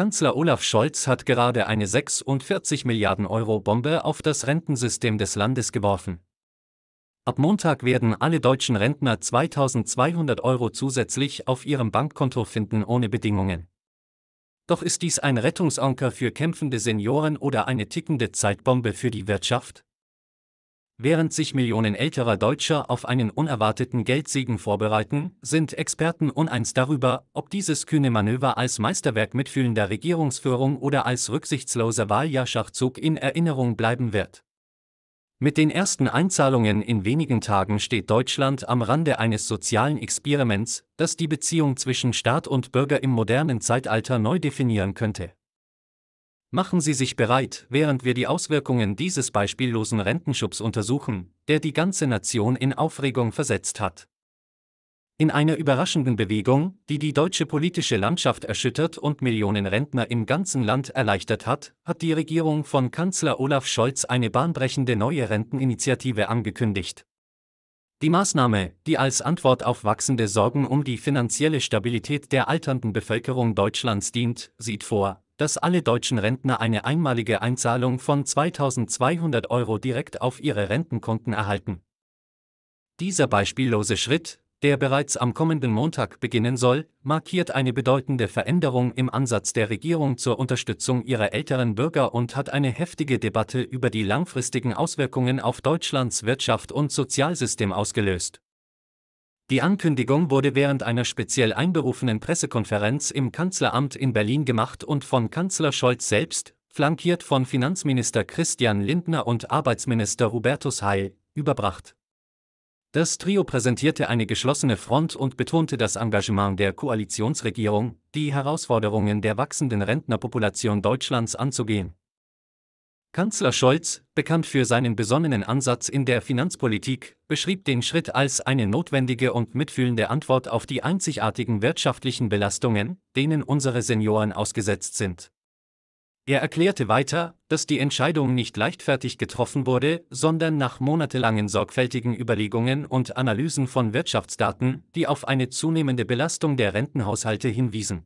Kanzler Olaf Scholz hat gerade eine 46 Milliarden Euro Bombe auf das Rentensystem des Landes geworfen. Ab Montag werden alle deutschen Rentner 2200 Euro zusätzlich auf ihrem Bankkonto finden ohne Bedingungen. Doch ist dies ein Rettungsanker für kämpfende Senioren oder eine tickende Zeitbombe für die Wirtschaft? Während sich Millionen älterer Deutscher auf einen unerwarteten Geldsegen vorbereiten, sind Experten uneins darüber, ob dieses kühne Manöver als Meisterwerk mitfühlender Regierungsführung oder als rücksichtsloser Wahljahrschachzug in Erinnerung bleiben wird. Mit den ersten Einzahlungen in wenigen Tagen steht Deutschland am Rande eines sozialen Experiments, das die Beziehung zwischen Staat und Bürger im modernen Zeitalter neu definieren könnte. Machen Sie sich bereit, während wir die Auswirkungen dieses beispiellosen Rentenschubs untersuchen, der die ganze Nation in Aufregung versetzt hat. In einer überraschenden Bewegung, die die deutsche politische Landschaft erschüttert und Millionen Rentner im ganzen Land erleichtert hat, hat die Regierung von Kanzler Olaf Scholz eine bahnbrechende neue Renteninitiative angekündigt. Die Maßnahme, die als Antwort auf wachsende Sorgen um die finanzielle Stabilität der alternden Bevölkerung Deutschlands dient, sieht vor, dass alle deutschen Rentner eine einmalige Einzahlung von 2200 Euro direkt auf ihre Rentenkonten erhalten. Dieser beispiellose Schritt, der bereits am kommenden Montag beginnen soll, markiert eine bedeutende Veränderung im Ansatz der Regierung zur Unterstützung ihrer älteren Bürger und hat eine heftige Debatte über die langfristigen Auswirkungen auf Deutschlands Wirtschaft und Sozialsystem ausgelöst. Die Ankündigung wurde während einer speziell einberufenen Pressekonferenz im Kanzleramt in Berlin gemacht und von Kanzler Scholz selbst, flankiert von Finanzminister Christian Lindner und Arbeitsminister Hubertus Heil, überbracht. Das Trio präsentierte eine geschlossene Front und betonte das Engagement der Koalitionsregierung, die Herausforderungen der wachsenden Rentnerpopulation Deutschlands anzugehen. Kanzler Scholz, bekannt für seinen besonnenen Ansatz in der Finanzpolitik, beschrieb den Schritt als eine notwendige und mitfühlende Antwort auf die einzigartigen wirtschaftlichen Belastungen, denen unsere Senioren ausgesetzt sind. Er erklärte weiter, dass die Entscheidung nicht leichtfertig getroffen wurde, sondern nach monatelangen sorgfältigen Überlegungen und Analysen von Wirtschaftsdaten, die auf eine zunehmende Belastung der Rentenhaushalte hinwiesen.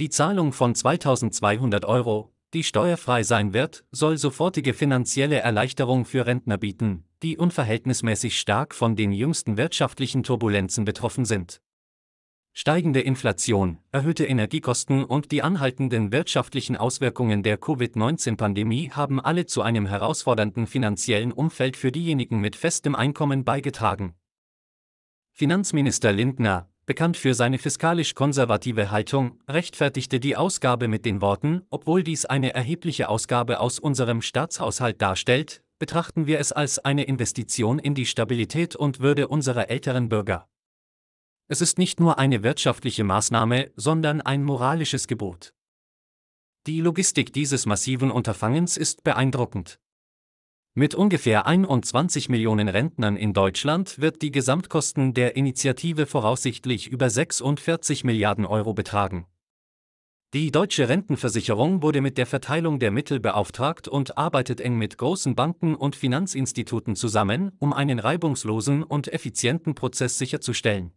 Die Zahlung von 2200 Euro, die steuerfrei sein wird, soll sofortige finanzielle Erleichterung für Rentner bieten, die unverhältnismäßig stark von den jüngsten wirtschaftlichen Turbulenzen betroffen sind. Steigende Inflation, erhöhte Energiekosten und die anhaltenden wirtschaftlichen Auswirkungen der Covid-19-Pandemie haben alle zu einem herausfordernden finanziellen Umfeld für diejenigen mit festem Einkommen beigetragen. Finanzminister Lindner, bekannt für seine fiskalisch konservative Haltung, rechtfertigte die Ausgabe mit den Worten, obwohl dies eine erhebliche Ausgabe aus unserem Staatshaushalt darstellt, betrachten wir es als eine Investition in die Stabilität und Würde unserer älteren Bürger. Es ist nicht nur eine wirtschaftliche Maßnahme, sondern ein moralisches Gebot. Die Logistik dieses massiven Unterfangens ist beeindruckend. Mit ungefähr 21 Millionen Rentnern in Deutschland wird die Gesamtkosten der Initiative voraussichtlich über 46 Milliarden Euro betragen. Die deutsche Rentenversicherung wurde mit der Verteilung der Mittel beauftragt und arbeitet eng mit großen Banken und Finanzinstituten zusammen, um einen reibungslosen und effizienten Prozess sicherzustellen.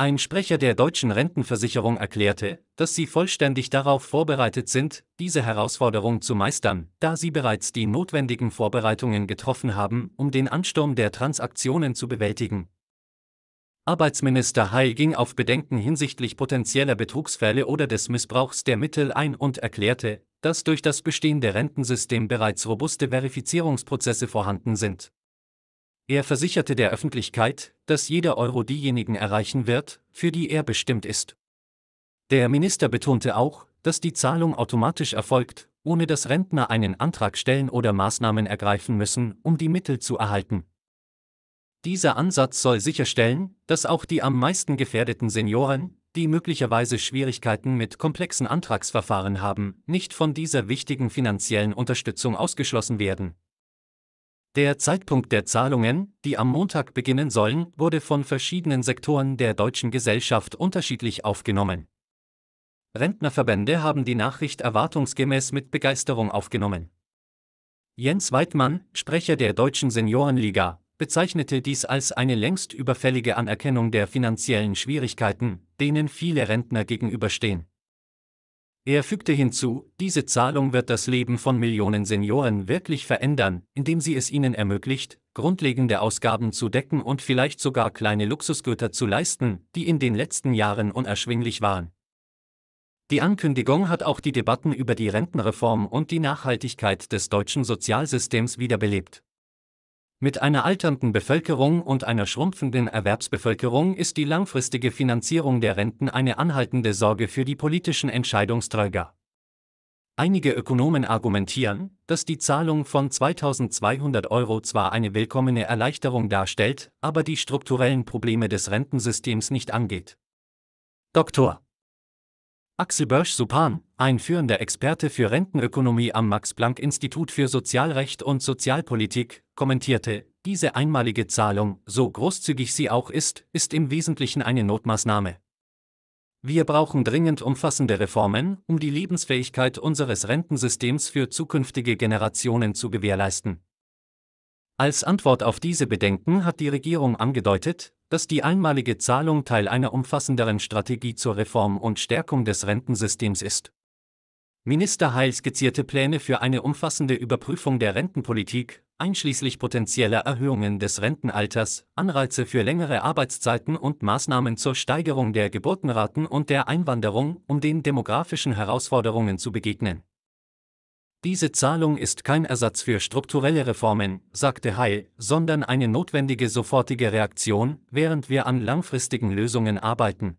Ein Sprecher der deutschen Rentenversicherung erklärte, dass sie vollständig darauf vorbereitet sind, diese Herausforderung zu meistern, da sie bereits die notwendigen Vorbereitungen getroffen haben, um den Ansturm der Transaktionen zu bewältigen. Arbeitsminister Hay ging auf Bedenken hinsichtlich potenzieller Betrugsfälle oder des Missbrauchs der Mittel ein und erklärte, dass durch das bestehende Rentensystem bereits robuste Verifizierungsprozesse vorhanden sind. Er versicherte der Öffentlichkeit, dass jeder Euro diejenigen erreichen wird, für die er bestimmt ist. Der Minister betonte auch, dass die Zahlung automatisch erfolgt, ohne dass Rentner einen Antrag stellen oder Maßnahmen ergreifen müssen, um die Mittel zu erhalten. Dieser Ansatz soll sicherstellen, dass auch die am meisten gefährdeten Senioren, die möglicherweise Schwierigkeiten mit komplexen Antragsverfahren haben, nicht von dieser wichtigen finanziellen Unterstützung ausgeschlossen werden. Der Zeitpunkt der Zahlungen, die am Montag beginnen sollen, wurde von verschiedenen Sektoren der deutschen Gesellschaft unterschiedlich aufgenommen. Rentnerverbände haben die Nachricht erwartungsgemäß mit Begeisterung aufgenommen. Jens Weidmann, Sprecher der Deutschen Seniorenliga, bezeichnete dies als eine längst überfällige Anerkennung der finanziellen Schwierigkeiten, denen viele Rentner gegenüberstehen. Er fügte hinzu, diese Zahlung wird das Leben von Millionen Senioren wirklich verändern, indem sie es ihnen ermöglicht, grundlegende Ausgaben zu decken und vielleicht sogar kleine Luxusgüter zu leisten, die in den letzten Jahren unerschwinglich waren. Die Ankündigung hat auch die Debatten über die Rentenreform und die Nachhaltigkeit des deutschen Sozialsystems wiederbelebt. Mit einer alternden Bevölkerung und einer schrumpfenden Erwerbsbevölkerung ist die langfristige Finanzierung der Renten eine anhaltende Sorge für die politischen Entscheidungsträger. Einige Ökonomen argumentieren, dass die Zahlung von 2200 Euro zwar eine willkommene Erleichterung darstellt, aber die strukturellen Probleme des Rentensystems nicht angeht. Dr. Axel Börsch-Supan, ein führender Experte für Rentenökonomie am Max-Planck-Institut für Sozialrecht und Sozialpolitik, kommentierte, diese einmalige Zahlung, so großzügig sie auch ist, ist im Wesentlichen eine Notmaßnahme. Wir brauchen dringend umfassende Reformen, um die Lebensfähigkeit unseres Rentensystems für zukünftige Generationen zu gewährleisten. Als Antwort auf diese Bedenken hat die Regierung angedeutet, dass die einmalige Zahlung Teil einer umfassenderen Strategie zur Reform und Stärkung des Rentensystems ist. Minister Heil skizzierte Pläne für eine umfassende Überprüfung der Rentenpolitik, einschließlich potenzieller Erhöhungen des Rentenalters, Anreize für längere Arbeitszeiten und Maßnahmen zur Steigerung der Geburtenraten und der Einwanderung, um den demografischen Herausforderungen zu begegnen. Diese Zahlung ist kein Ersatz für strukturelle Reformen, sagte Heil, sondern eine notwendige sofortige Reaktion, während wir an langfristigen Lösungen arbeiten.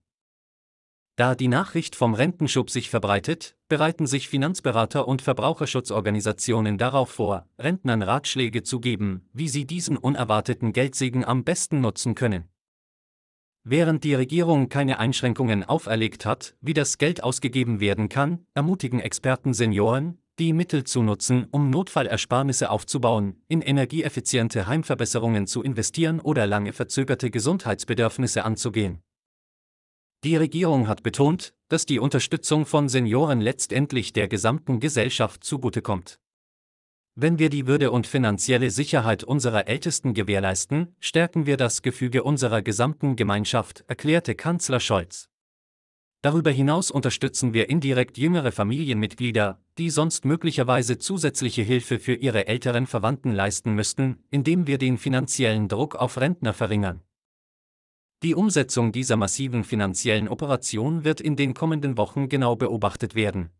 Da die Nachricht vom Rentenschub sich verbreitet, bereiten sich Finanzberater und Verbraucherschutzorganisationen darauf vor, Rentnern Ratschläge zu geben, wie sie diesen unerwarteten Geldsegen am besten nutzen können. Während die Regierung keine Einschränkungen auferlegt hat, wie das Geld ausgegeben werden kann, ermutigen Experten Senioren, die Mittel zu nutzen, um Notfallersparnisse aufzubauen, in energieeffiziente Heimverbesserungen zu investieren oder lange verzögerte Gesundheitsbedürfnisse anzugehen. Die Regierung hat betont, dass die Unterstützung von Senioren letztendlich der gesamten Gesellschaft zugutekommt. Wenn wir die Würde und finanzielle Sicherheit unserer Ältesten gewährleisten, stärken wir das Gefüge unserer gesamten Gemeinschaft, erklärte Kanzler Scholz. Darüber hinaus unterstützen wir indirekt jüngere Familienmitglieder, die sonst möglicherweise zusätzliche Hilfe für ihre älteren Verwandten leisten müssten, indem wir den finanziellen Druck auf Rentner verringern. Die Umsetzung dieser massiven finanziellen Operation wird in den kommenden Wochen genau beobachtet werden.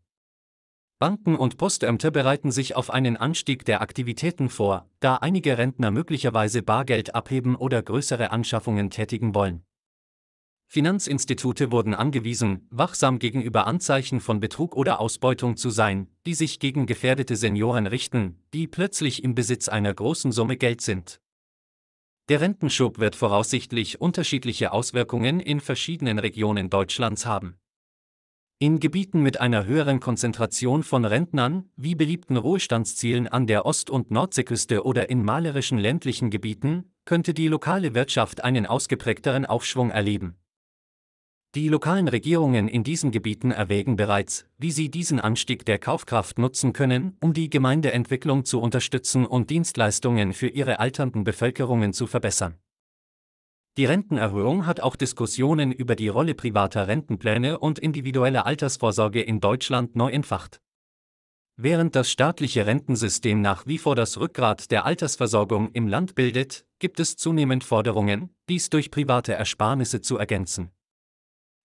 Banken und Postämter bereiten sich auf einen Anstieg der Aktivitäten vor, da einige Rentner möglicherweise Bargeld abheben oder größere Anschaffungen tätigen wollen. Finanzinstitute wurden angewiesen, wachsam gegenüber Anzeichen von Betrug oder Ausbeutung zu sein, die sich gegen gefährdete Senioren richten, die plötzlich im Besitz einer großen Summe Geld sind. Der Rentenschub wird voraussichtlich unterschiedliche Auswirkungen in verschiedenen Regionen Deutschlands haben. In Gebieten mit einer höheren Konzentration von Rentnern, wie beliebten Ruhestandszielen an der Ost- und Nordseeküste oder in malerischen ländlichen Gebieten, könnte die lokale Wirtschaft einen ausgeprägteren Aufschwung erleben. Die lokalen Regierungen in diesen Gebieten erwägen bereits, wie sie diesen Anstieg der Kaufkraft nutzen können, um die Gemeindeentwicklung zu unterstützen und Dienstleistungen für ihre alternden Bevölkerungen zu verbessern. Die Rentenerhöhung hat auch Diskussionen über die Rolle privater Rentenpläne und individueller Altersvorsorge in Deutschland neu entfacht. Während das staatliche Rentensystem nach wie vor das Rückgrat der Altersversorgung im Land bildet, gibt es zunehmend Forderungen, dies durch private Ersparnisse zu ergänzen.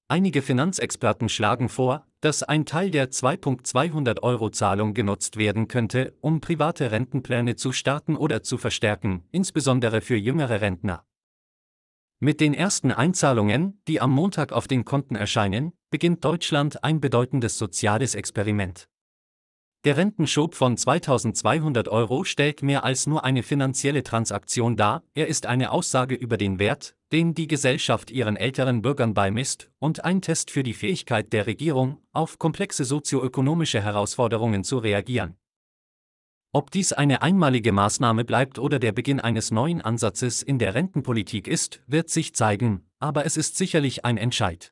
Einige Finanzexperten schlagen vor, dass ein Teil der 2.200 Euro Zahlung genutzt werden könnte, um private Rentenpläne zu starten oder zu verstärken, insbesondere für jüngere Rentner. Mit den ersten Einzahlungen, die am Montag auf den Konten erscheinen, beginnt Deutschland ein bedeutendes soziales Experiment. Der Rentenschub von 2200 Euro stellt mehr als nur eine finanzielle Transaktion dar, er ist eine Aussage über den Wert, den die Gesellschaft ihren älteren Bürgern beimisst, und ein Test für die Fähigkeit der Regierung, auf komplexe sozioökonomische Herausforderungen zu reagieren. Ob dies eine einmalige Maßnahme bleibt oder der Beginn eines neuen Ansatzes in der Rentenpolitik ist, wird sich zeigen, aber es ist sicherlich ein Entscheid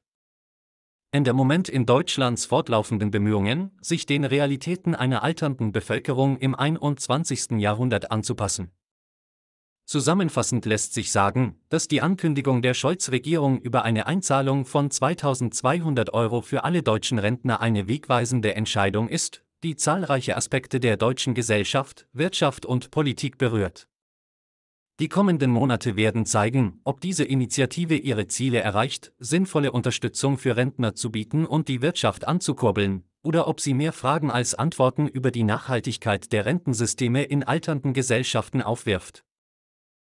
in der Moment in Deutschlands fortlaufenden Bemühungen, sich den Realitäten einer alternden Bevölkerung im 21. Jahrhundert anzupassen. Zusammenfassend lässt sich sagen, dass die Ankündigung der Scholz-Regierung über eine Einzahlung von 2200 Euro für alle deutschen Rentner eine wegweisende Entscheidung ist, die zahlreiche Aspekte der deutschen Gesellschaft, Wirtschaft und Politik berührt. Die kommenden Monate werden zeigen, ob diese Initiative ihre Ziele erreicht, sinnvolle Unterstützung für Rentner zu bieten und die Wirtschaft anzukurbeln, oder ob sie mehr Fragen als Antworten über die Nachhaltigkeit der Rentensysteme in alternden Gesellschaften aufwirft.